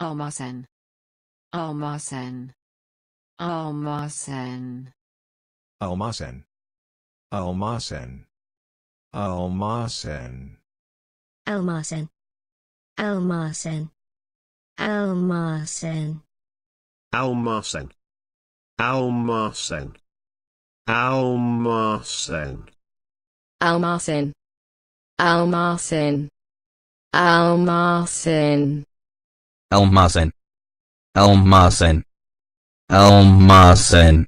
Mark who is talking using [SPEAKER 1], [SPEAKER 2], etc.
[SPEAKER 1] Almasen. Almasen.
[SPEAKER 2] Almasen. Almasen. Almasen. Almasen.
[SPEAKER 3] Almasen. Almasen. Almasen.
[SPEAKER 4] Almasen. Almasen. Almasen. Almasen.
[SPEAKER 5] Almasen. Almasen.
[SPEAKER 6] Elmasen. Elmasen. Elmasen.